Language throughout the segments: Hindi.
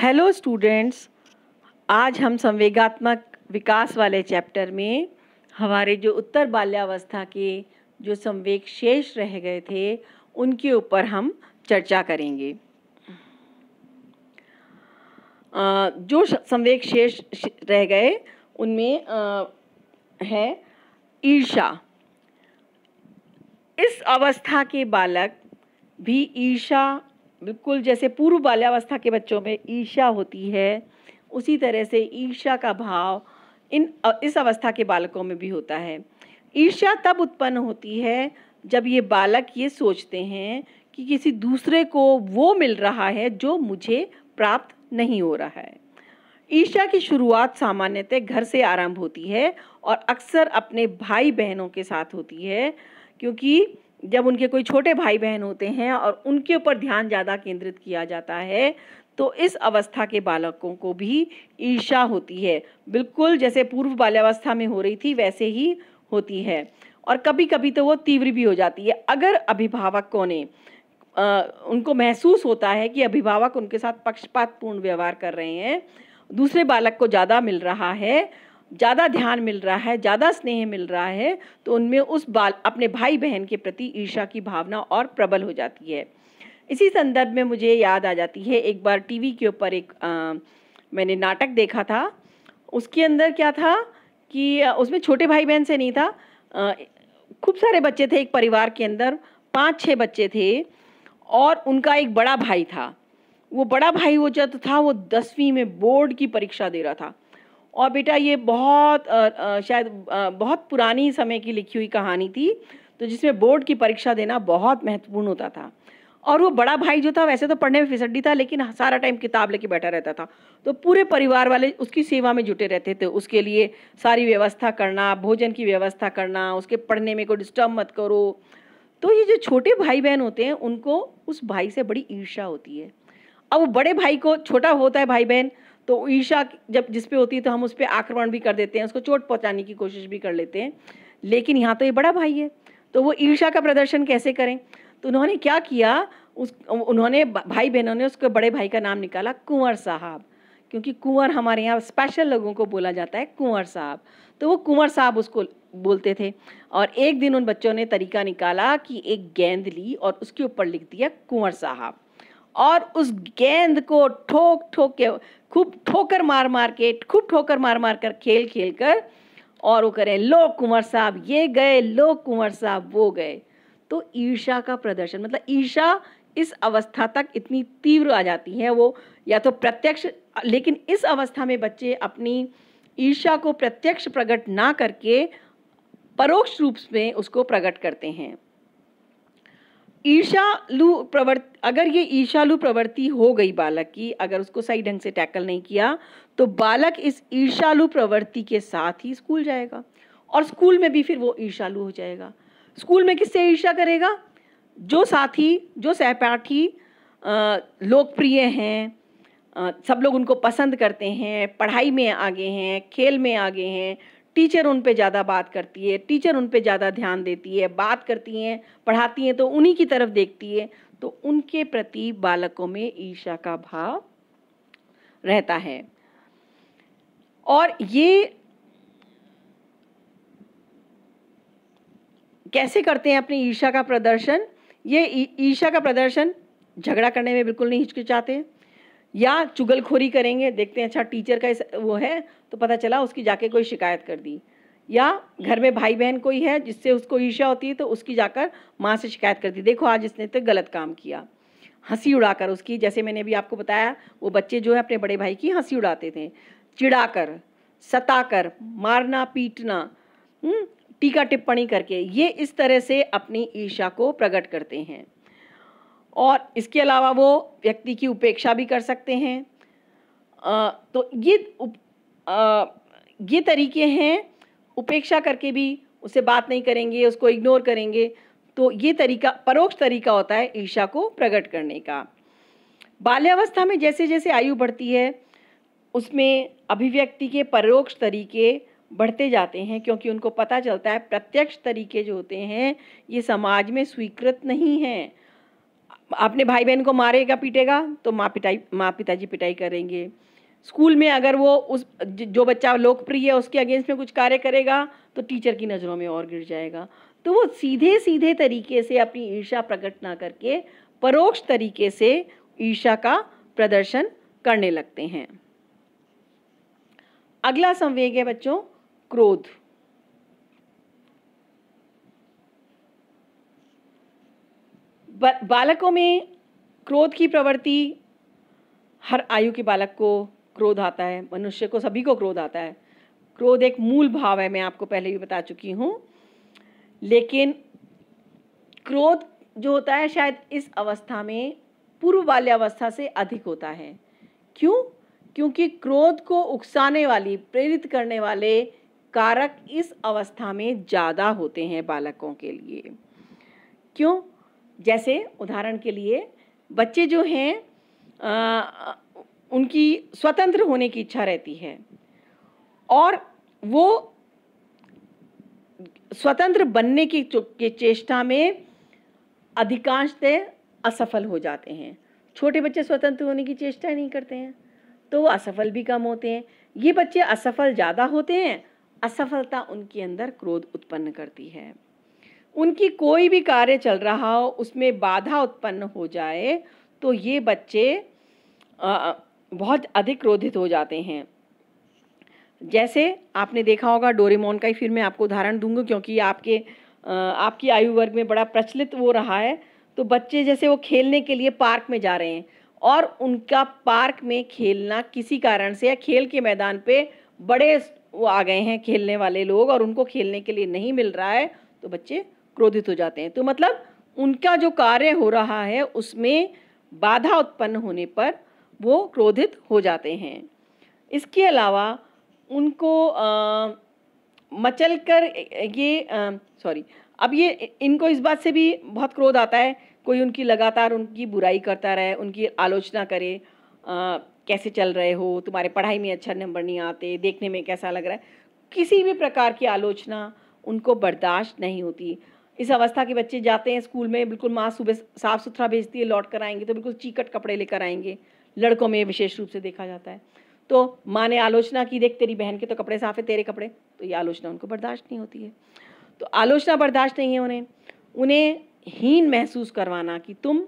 हेलो स्टूडेंट्स आज हम संवेगात्मक विकास वाले चैप्टर में हमारे जो उत्तर बाल्यावस्था के जो संवेग शेष रह गए थे उनके ऊपर हम चर्चा करेंगे जो संवेग शेष रह गए उनमें है ईर्षा इस अवस्था के बालक भी ईर्षा बिल्कुल जैसे पूर्व बाल्यावस्था के बच्चों में ईर्षा होती है उसी तरह से ईर्षा का भाव इन इस अवस्था के बालकों में भी होता है ईर्ष्या तब उत्पन्न होती है जब ये बालक ये सोचते हैं कि किसी दूसरे को वो मिल रहा है जो मुझे प्राप्त नहीं हो रहा है ईर्षा की शुरुआत सामान्यतः घर से आरंभ होती है और अक्सर अपने भाई बहनों के साथ होती है क्योंकि जब उनके कोई छोटे भाई बहन होते हैं और उनके ऊपर ध्यान ज़्यादा केंद्रित किया जाता है तो इस अवस्था के बालकों को भी ईर्षा होती है बिल्कुल जैसे पूर्व बाल्यावस्था में हो रही थी वैसे ही होती है और कभी कभी तो वो तीव्र भी हो जाती है अगर अभिभावकों ने उनको महसूस होता है कि अभिभावक उनके साथ पक्षपातपूर्ण व्यवहार कर रहे हैं दूसरे बालक को ज़्यादा मिल रहा है ज़्यादा ध्यान मिल रहा है ज़्यादा स्नेह मिल रहा है तो उनमें उस बाल अपने भाई बहन के प्रति ईर्षा की भावना और प्रबल हो जाती है इसी संदर्भ में मुझे याद आ जाती है एक बार टीवी के ऊपर एक आ, मैंने नाटक देखा था उसके अंदर क्या था कि उसमें छोटे भाई बहन से नहीं था खूब सारे बच्चे थे एक परिवार के अंदर पाँच छः बच्चे थे और उनका एक बड़ा भाई था वो बड़ा भाई वो जो था वो दसवीं में बोर्ड की परीक्षा दे रहा था और बेटा ये बहुत आ, आ, शायद आ, बहुत पुरानी समय की लिखी हुई कहानी थी तो जिसमें बोर्ड की परीक्षा देना बहुत महत्वपूर्ण होता था और वो बड़ा भाई जो था वैसे तो पढ़ने में फिसड्डी था लेकिन सारा टाइम किताब लेके बैठा रहता था तो पूरे परिवार वाले उसकी सेवा में जुटे रहते थे उसके लिए सारी व्यवस्था करना भोजन की व्यवस्था करना उसके पढ़ने में कोई डिस्टर्ब मत करो तो ये जो छोटे भाई बहन होते हैं उनको उस भाई से बड़ी ईर्षा होती है अब वो बड़े भाई को छोटा होता है भाई बहन तो ईर्षा जब जिस पे होती है तो हम उस पर आक्रमण भी कर देते हैं उसको चोट पहुँचाने की कोशिश भी कर लेते हैं लेकिन यहाँ तो ये बड़ा भाई है तो वो ईर्षा का प्रदर्शन कैसे करें तो उन्होंने क्या किया उस उन्होंने भाई बहनों ने उसके बड़े भाई का नाम निकाला कुंवर साहब क्योंकि कुंवर हमारे यहाँ स्पेशल लोगों को बोला जाता है कुंवर साहब तो वो कुंवर साहब उसको बोलते थे और एक दिन उन बच्चों ने तरीका निकाला कि एक गेंद ली और उसके ऊपर लिख दिया कुंवर साहब और उस गेंद को ठोक ठोक के खूब ठोकर मार मार के खूब ठोकर मार मार कर खेल खेल कर और वो करें लो कुंवर साहब ये गए लो कुंवर साहब वो गए तो ईर्षा का प्रदर्शन मतलब ईर्षा इस अवस्था तक इतनी तीव्र आ जाती है वो या तो प्रत्यक्ष लेकिन इस अवस्था में बच्चे अपनी ईर्षा को प्रत्यक्ष प्रकट ना करके परोक्ष रूप में उसको प्रकट करते हैं ईर्षालु प्रवर्त अगर ये ईर्षालु प्रवृत्ति हो गई बालक की अगर उसको सही ढंग से टैकल नहीं किया तो बालक इस ईर्षालु प्रवृत्ति के साथ ही स्कूल जाएगा और स्कूल में भी फिर वो ईर्षालु हो जाएगा स्कूल में किससे ईर्षा करेगा जो साथी जो सहपाठी लोकप्रिय हैं सब लोग उनको पसंद करते हैं पढ़ाई में आगे हैं खेल में आगे हैं टीचर उन पे ज़्यादा बात करती है टीचर उन पे ज़्यादा ध्यान देती है बात करती हैं पढ़ाती हैं तो उन्हीं की तरफ देखती है तो उनके प्रति बालकों में ईर्षा का भाव रहता है और ये कैसे करते हैं अपनी ईर्षा का प्रदर्शन ये ईर्षा का प्रदर्शन झगड़ा करने में बिल्कुल नहीं हिचकिचाते या चुगलखोरी करेंगे देखते हैं अच्छा टीचर का वो है तो पता चला उसकी जाके कोई शिकायत कर दी या घर में भाई बहन कोई है जिससे उसको ईर्ष्या होती है तो उसकी जाकर माँ से शिकायत करती देखो आज इसने तो गलत काम किया हंसी उड़ाकर उसकी जैसे मैंने अभी आपको बताया वो बच्चे जो है अपने बड़े भाई की हंसी उड़ाते थे चिड़ाकर सताकर मारना पीटना हम्म, टीका टिप्पणी करके ये इस तरह से अपनी ईर्षा को प्रकट करते हैं और इसके अलावा वो व्यक्ति की उपेक्षा भी कर सकते हैं आ, तो ये उप, आ, ये तरीके हैं उपेक्षा करके भी उससे बात नहीं करेंगे उसको इग्नोर करेंगे तो ये तरीका परोक्ष तरीका होता है ईर्षा को प्रकट करने का बाल्यावस्था में जैसे जैसे आयु बढ़ती है उसमें अभिव्यक्ति के परोक्ष तरीके बढ़ते जाते हैं क्योंकि उनको पता चलता है प्रत्यक्ष तरीके जो होते हैं ये समाज में स्वीकृत नहीं हैं अपने भाई बहन को मारेगा पीटेगा तो माँ पिटाई माँ पिताजी पिटाई करेंगे स्कूल में अगर वो उस जो बच्चा लोकप्रिय है उसके अगेंस्ट में कुछ कार्य करेगा तो टीचर की नज़रों में और गिर जाएगा तो वो सीधे सीधे तरीके से अपनी ईर्षा प्रकट ना करके परोक्ष तरीके से ईर्षा का प्रदर्शन करने लगते हैं अगला संवेग है बच्चों क्रोध बालकों में क्रोध की प्रवृत्ति हर आयु के बालक को क्रोध आता है मनुष्य को सभी को क्रोध आता है क्रोध एक मूल भाव है मैं आपको पहले भी बता चुकी हूँ लेकिन क्रोध जो होता है शायद इस अवस्था में पूर्व बाल्यावस्था से अधिक होता है क्यों क्योंकि क्रोध को उकसाने वाली प्रेरित करने वाले कारक इस अवस्था में ज़्यादा होते हैं बालकों के लिए क्यों जैसे उदाहरण के लिए बच्चे जो हैं उनकी स्वतंत्र होने की इच्छा रहती है और वो स्वतंत्र बनने की के चेष्टा में अधिकांशतः असफल हो जाते हैं छोटे बच्चे स्वतंत्र होने की चेष्टा नहीं करते हैं तो वो असफल भी कम होते हैं ये बच्चे असफल ज़्यादा होते हैं असफलता उनके अंदर क्रोध उत्पन्न करती है उनकी कोई भी कार्य चल रहा हो उसमें बाधा उत्पन्न हो जाए तो ये बच्चे बहुत अधिक क्रोधित हो जाते हैं जैसे आपने देखा होगा डोरेमोन का ही फिर मैं आपको उदाहरण दूंगा क्योंकि आपके आपकी आयु वर्ग में बड़ा प्रचलित वो रहा है तो बच्चे जैसे वो खेलने के लिए पार्क में जा रहे हैं और उनका पार्क में खेलना किसी कारण से या खेल के मैदान पे बड़े वो आ गए हैं खेलने वाले लोग और उनको खेलने के लिए नहीं मिल रहा है तो बच्चे क्रोधित हो जाते हैं तो मतलब उनका जो कार्य हो रहा है उसमें बाधा उत्पन्न होने पर वो क्रोधित हो जाते हैं इसके अलावा उनको आ, मचल कर ये सॉरी अब ये इनको इस बात से भी बहुत क्रोध आता है कोई उनकी लगातार उनकी बुराई करता रहे उनकी आलोचना करे आ, कैसे चल रहे हो तुम्हारे पढ़ाई में अच्छा नंबर नहीं आते देखने में कैसा लग रहा है किसी भी प्रकार की आलोचना उनको बर्दाश्त नहीं होती इस अवस्था के बच्चे जाते हैं स्कूल में बिल्कुल माँ सुबह साफ़ सुथरा भेजती है लौट कर आएंगे तो बिल्कुल चीकट कपड़े लेकर आएंगे लड़कों में विशेष रूप से देखा जाता है तो माँ ने आलोचना की देख तेरी बहन के तो कपड़े साफ़ है तेरे कपड़े तो ये आलोचना उनको बर्दाश्त नहीं होती है तो आलोचना बर्दाश्त नहीं है उन्हें उन्हें हीन महसूस करवाना कि तुम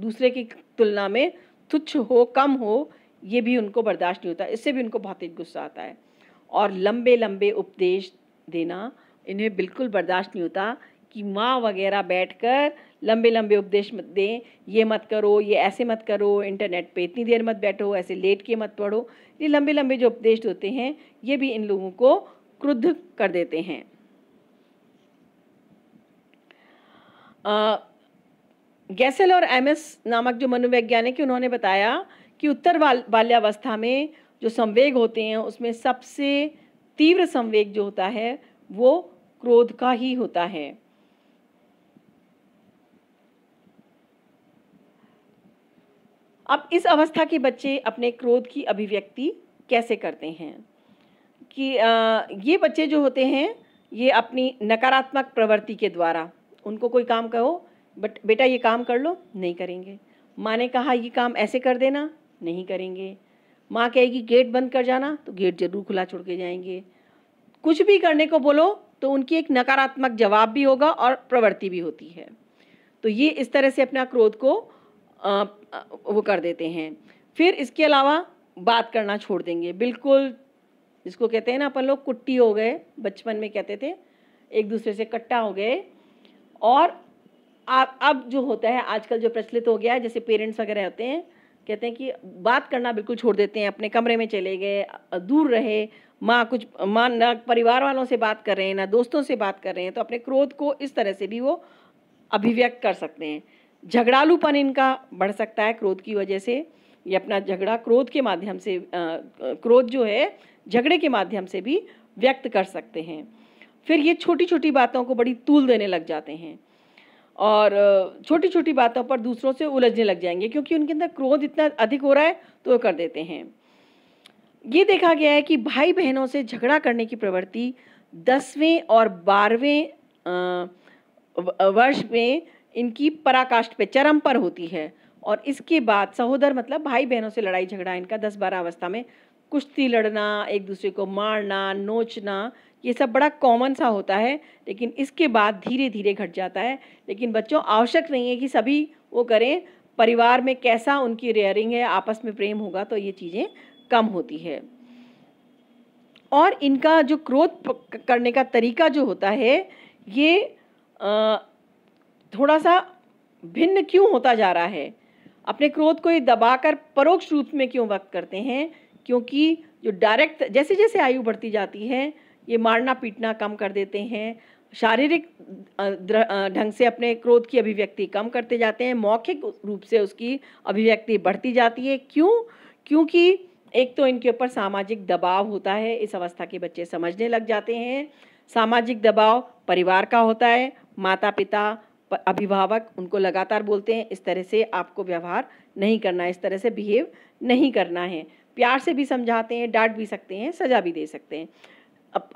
दूसरे की तुलना में तुच्छ हो कम हो ये भी उनको बर्दाश्त नहीं होता इससे भी उनको बहुत ही गुस्सा आता है और लंबे लंबे उपदेश देना इन्हें बिल्कुल बर्दाश्त नहीं होता कि माँ वगैरह बैठकर लंबे लंबे उपदेश मत दें ये मत करो ये ऐसे मत करो इंटरनेट पे इतनी देर मत बैठो ऐसे लेट के मत पढ़ो ये लंबे लंबे जो उपदेश होते हैं ये भी इन लोगों को क्रुद्ध कर देते हैं गैसेल गैसल और एमएस नामक जो मनोवैज्ञानिक है उन्होंने बताया कि उत्तर बाल्यावस्था में जो संवेग होते हैं उसमें सबसे तीव्र संवेग जो होता है वो क्रोध का ही होता है अब इस अवस्था के बच्चे अपने क्रोध की अभिव्यक्ति कैसे करते हैं कि आ, ये बच्चे जो होते हैं ये अपनी नकारात्मक प्रवृत्ति के द्वारा उनको कोई काम कहो बट बेटा ये काम कर लो नहीं करेंगे माँ ने कहा ये काम ऐसे कर देना नहीं करेंगे माँ कहेगी गेट बंद कर जाना तो गेट जरूर खुला छोड़ के जाएंगे कुछ भी करने को बोलो तो उनकी एक नकारात्मक जवाब भी होगा और प्रवृत्ति भी होती है तो ये इस तरह से अपना क्रोध को वो कर देते हैं फिर इसके अलावा बात करना छोड़ देंगे बिल्कुल जिसको कहते हैं ना अपन लोग कुट्टी हो गए बचपन में कहते थे एक दूसरे से कट्टा हो गए और आप अब जो होता है आजकल जो प्रचलित हो गया है जैसे पेरेंट्स वगैरह होते हैं कहते हैं कि बात करना बिल्कुल छोड़ देते हैं अपने कमरे में चले गए दूर रहे माँ कुछ माँ ना परिवार वालों से बात कर रहे हैं ना दोस्तों से बात कर रहे हैं तो अपने क्रोध को इस तरह से भी वो अभिव्यक्त कर सकते हैं झगड़ालूपन इनका बढ़ सकता है क्रोध की वजह से ये अपना झगड़ा क्रोध के माध्यम से क्रोध जो है झगड़े के माध्यम से भी व्यक्त कर सकते हैं फिर ये छोटी छोटी बातों को बड़ी तूल देने लग जाते हैं और छोटी छोटी बातों पर दूसरों से उलझने लग जाएंगे क्योंकि उनके अंदर क्रोध इतना अधिक हो रहा है तो वो कर देते हैं ये देखा गया है कि भाई बहनों से झगड़ा करने की प्रवृत्ति दसवें और बारहवें वर्ष में इनकी पराकाष्ठ पे चरम पर होती है और इसके बाद सहोदर मतलब भाई बहनों से लड़ाई झगड़ा इनका दस बारह अवस्था में कुश्ती लड़ना एक दूसरे को मारना नोचना ये सब बड़ा कॉमन सा होता है लेकिन इसके बाद धीरे धीरे घट जाता है लेकिन बच्चों आवश्यक नहीं है कि सभी वो करें परिवार में कैसा उनकी रेयरिंग है आपस में प्रेम होगा तो ये चीज़ें कम होती है और इनका जो क्रोध करने का तरीका जो होता है ये आ, थोड़ा सा भिन्न क्यों होता जा रहा है अपने क्रोध को ये दबाकर परोक्ष रूप में क्यों व्यक्त करते हैं क्योंकि जो डायरेक्ट जैसे जैसे आयु बढ़ती जाती है ये मारना पीटना कम कर देते हैं शारीरिक ढंग से अपने क्रोध की अभिव्यक्ति कम करते जाते हैं मौखिक रूप से उसकी अभिव्यक्ति बढ़ती जाती है क्यों क्योंकि एक तो इनके ऊपर सामाजिक दबाव होता है इस अवस्था के बच्चे समझने लग जाते हैं सामाजिक दबाव परिवार का होता है माता पिता अभिभावक उनको लगातार बोलते हैं इस तरह से आपको व्यवहार नहीं करना है इस तरह से बिहेव नहीं करना है प्यार से भी समझाते हैं डांट भी सकते हैं सज़ा भी दे सकते हैं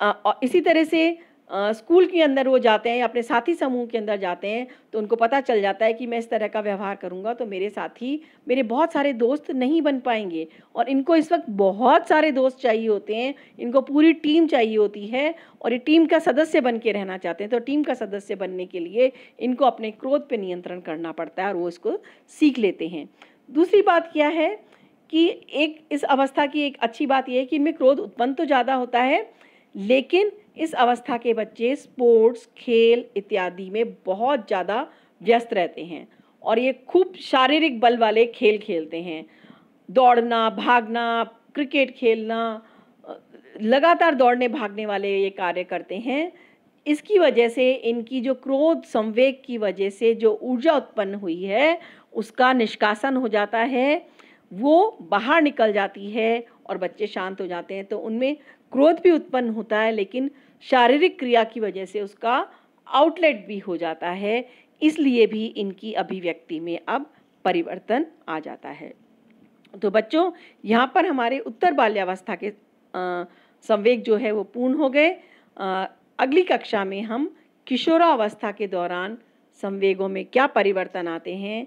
अब इसी तरह से स्कूल के अंदर वो जाते हैं या अपने साथी समूह के अंदर जाते हैं तो उनको पता चल जाता है कि मैं इस तरह का व्यवहार करूँगा तो मेरे साथी मेरे बहुत सारे दोस्त नहीं बन पाएंगे और इनको इस वक्त बहुत सारे दोस्त चाहिए होते हैं इनको पूरी टीम चाहिए होती है और ये टीम का सदस्य बन के रहना चाहते हैं तो टीम का सदस्य बनने के लिए इनको अपने क्रोध पर नियंत्रण करना पड़ता है और वो इसको सीख लेते हैं दूसरी बात क्या है कि एक इस अवस्था की एक अच्छी बात यह है कि इनमें क्रोध उत्पन्न तो ज़्यादा होता है लेकिन इस अवस्था के बच्चे स्पोर्ट्स खेल इत्यादि में बहुत ज़्यादा व्यस्त रहते हैं और ये खूब शारीरिक बल वाले खेल खेलते हैं दौड़ना भागना क्रिकेट खेलना लगातार दौड़ने भागने वाले ये कार्य करते हैं इसकी वजह से इनकी जो क्रोध संवेग की वजह से जो ऊर्जा उत्पन्न हुई है उसका निष्कासन हो जाता है वो बाहर निकल जाती है और बच्चे शांत हो जाते हैं तो उनमें क्रोध भी उत्पन्न होता है लेकिन शारीरिक क्रिया की वजह से उसका आउटलेट भी हो जाता है इसलिए भी इनकी अभिव्यक्ति में अब परिवर्तन आ जाता है तो बच्चों यहाँ पर हमारे उत्तर बाल्यावस्था के संवेग जो है वो पूर्ण हो गए अगली कक्षा में हम किशोरावस्था के दौरान संवेगों में क्या परिवर्तन आते हैं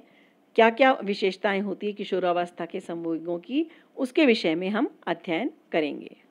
क्या क्या विशेषताएं होती है किशोरावस्था के संवेगों की उसके विषय में हम अध्ययन करेंगे